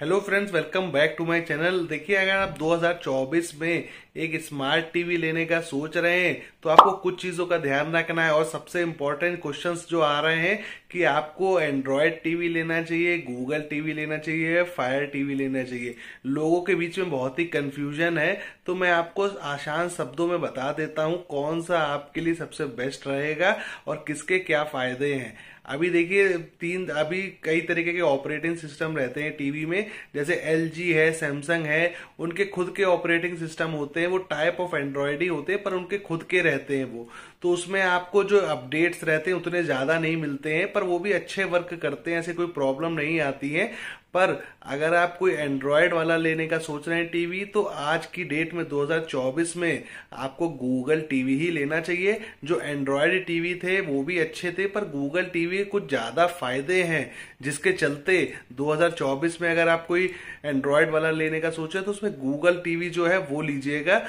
hello friends welcome back to my channel देखिए अगर आप 2024 में एक स्मार्ट टीवी लेने का सोच रहे हैं तो आपको कुछ चीजों का ध्यान रखना है और सबसे इंपॉर्टेंट क्वेश्चन जो आ रहे हैं कि आपको एंड्रॉयड टीवी लेना चाहिए गूगल टीवी लेना चाहिए फायर टीवी लेना चाहिए लोगों के बीच में बहुत ही कंफ्यूजन है तो मैं आपको आसान शब्दों में बता देता हूं कौन सा आपके लिए सबसे बेस्ट रहेगा और किसके क्या फायदे हैं अभी देखिए तीन अभी कई तरीके के ऑपरेटिंग सिस्टम रहते हैं टीवी में जैसे एल है सैमसंग है उनके खुद के ऑपरेटिंग सिस्टम होते हैं वो टाइप ऑफ एंड्रॉयड ही होते हैं पर उनके खुद के रहते हैं वो तो उसमें आपको जो अपडेट्स रहते हैं उतने ज़्यादा नहीं मिलते हैं पर वो भी अच्छे वर्क करते हैं ऐसे कोई प्रॉब्लम नहीं आती है पर अगर आप कोई एंड्रॉयड वाला लेने का सोच रहे हैं टीवी तो आज की डेट में 2024 में आपको गूगल टीवी ही लेना चाहिए जो एंड्रॉयड टीवी थे वो भी अच्छे थे पर गूगल टीवी कुछ ज़्यादा फायदे हैं जिसके चलते 2024 में अगर आप कोई एंड्रॉयड वाला लेने का सोच रहे तो उसमें गूगल टीवी जो है वो लीजिएगा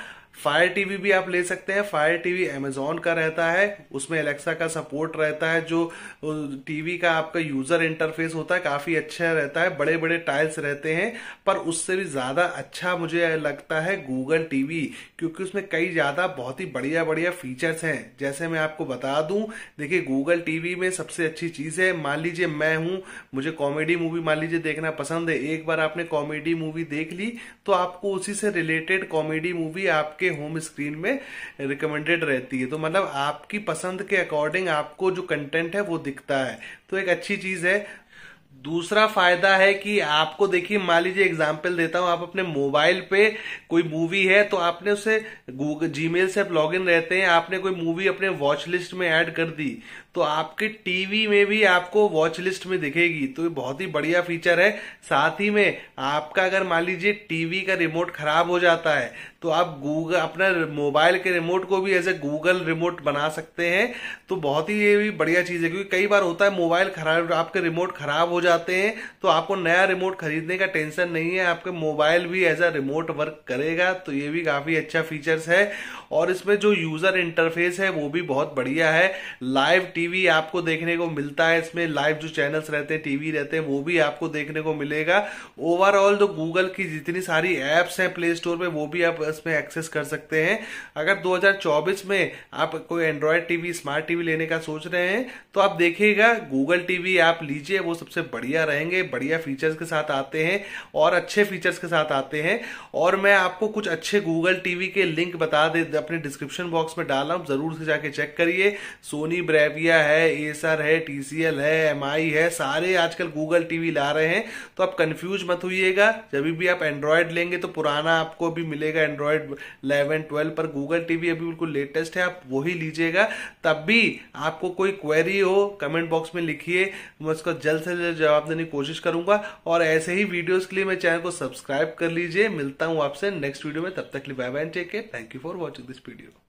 फायर टीवी भी आप ले सकते हैं फायर टीवी अमेजोन का रहता है उसमें एलेक्सा का सपोर्ट रहता है जो टीवी का आपका यूजर इंटरफेस होता है काफी अच्छा रहता है बड़े बड़े बड़े टाइल्स रहते हैं पर उससे भी ज्यादा अच्छा मुझे लगता है गूगल टीवी क्योंकि उसमें कई ज्यादा बहुत ही बढ़िया बढ़िया फीचर्स हैं जैसे मैं आपको बता दूं देखिए गूगल टीवी में सबसे अच्छी चीज है मान लीजिए मैं हूं मुझे कॉमेडी मूवी मान लीजिए देखना पसंद है एक बार आपने कॉमेडी मूवी देख ली तो आपको उसी से रिलेटेड कॉमेडी मूवी आपके होम स्क्रीन में रिकमेंडेड रहती है तो मतलब आपकी पसंद के अकॉर्डिंग आपको जो कंटेंट है वो दिखता है तो एक अच्छी चीज है दूसरा फायदा है कि आपको देखिए मान लीजिए एग्जाम्पल देता हूं आप अपने मोबाइल पे कोई मूवी है तो आपने उसे गूगल जीमेल से आप लॉग इन रहते हैं आपने कोई मूवी अपने वॉच लिस्ट में ऐड कर दी तो आपके टीवी में भी आपको वॉच लिस्ट में दिखेगी तो ये बहुत ही बढ़िया फीचर है साथ ही में आपका अगर मान लीजिए टीवी का रिमोट खराब हो जाता है तो आप गूगल अपना मोबाइल के रिमोट को भी एज ए गूगल रिमोट बना सकते हैं तो बहुत ही ये भी बढ़िया चीज़ है क्योंकि कई बार होता है मोबाइल खराब आपके रिमोट खराब हो जाते हैं तो आपको नया रिमोट खरीदने का टेंशन नहीं है आपके मोबाइल भी एज ए रिमोट वर्क करेगा तो ये भी काफ़ी अच्छा फीचर्स है और इसमें जो यूज़र इंटरफेस है वो भी बहुत बढ़िया है लाइव टीवी आपको देखने को मिलता है इसमें लाइव जो चैनल्स रहते हैं टीवी रहते हैं वो भी आपको देखने को मिलेगा ओवरऑल जो गूगल की जितनी सारी एप्स हैं प्ले स्टोर पे वो भी आप प्लस एक्सेस कर सकते हैं अगर 2024 में आप कोई एंड्रॉयड टीवी स्मार्ट टीवी लेने का सोच रहे हैं तो आप देखिएगा गूगल टीवी आप लीजिए वो सबसे बढ़िया रहेंगे बढ़िया फीचर्स के साथ आते हैं और अच्छे फीचर्स के साथ आते हैं और मैं आपको कुछ अच्छे गूगल टीवी के लिंक बता दे अपने डिस्क्रिप्शन बॉक्स में डाला हूँ जरूर से जाके चेक करिए सोनी ब्रेविया है एसर है टीसीएल है एम है सारे आजकल गूगल टीवी ला रहे हैं तो आप कंफ्यूज मत होइएगा जब भी आप एंड्रॉयड लेंगे तो पुराना आपको भी मिलेगा एंड्रॉयड 11, 12 पर गूगल टीवी अभी बिल्कुल लेटेस्ट है आप वही लीजिएगा तब भी आपको कोई क्वेरी हो कमेंट बॉक्स में लिखिए मैं उसका जल्द से जल्द जवाब देने की कोशिश करूंगा और ऐसे ही वीडियोस के लिए मैं चैनल को सब्सक्राइब कर लीजिए मिलता हूं आपसे नेक्स्ट वीडियो में तब तक लिए bye bye take care thank you for watching this video